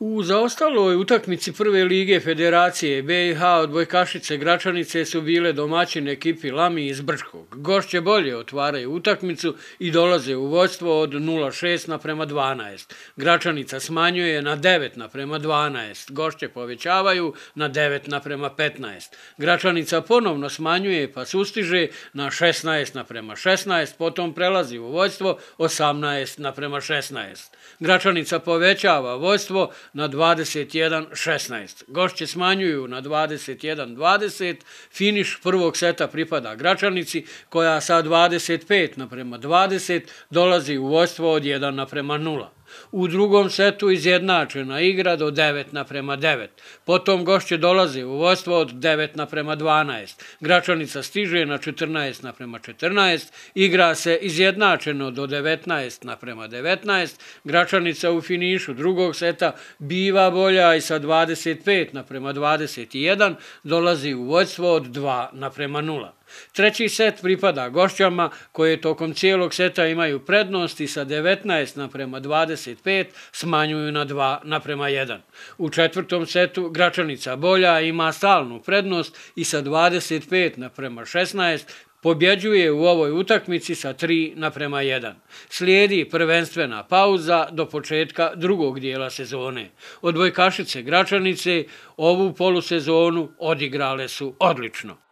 U zaostaloj utakmici prve lige Federacije BiH od Bojkašice Gračanice su bile domaćine ekipi Lami iz Brčkog. Gošće bolje otvaraju utakmicu i dolaze u vojstvo od 0,6 6 naprema 12. Gračanica smanjuje na 9 naprema 12. Gošće povećavaju na 9 naprema 15. Gračanica ponovno smanjuje pa sustiže na 16 naprema 16, potom prelazi u vojstvo 18 naprema 16. Gračanica povećava vojstvo na 21-16. Gošće smanjuju na 21-20, finiš prvog seta pripada Gračanici, koja sa 25 naprema 20 dolazi u vojstvo od 1 naprema 0. U drugom setu izjednačena igra do 9 naprema 9. Potom gošće dolaze u vojstvo od 9 naprema 12. Gračanica stiže na 14 naprema 14. Igra se izjednačeno do 19 naprema 19. Gračanica u finišu drugog seta biva bolja i sa 25 naprema 21 dolazi u vojstvo od 2 naprema 0. Treći set pripada gošćama koje tokom cijelog seta imaju prednosti sa 19 naprema 25 smanjuju na 2 naprema 1. U četvrtom setu Gračanica Bolja ima stalnu prednost i sa 25 naprema 16 Pobjeđuje u ovoj utakmici sa 3 naprema 1. Slijedi prvenstvena pauza do početka drugog dijela sezone. Odvojkašice Gračanice ovu polusezonu odigrale su odlično.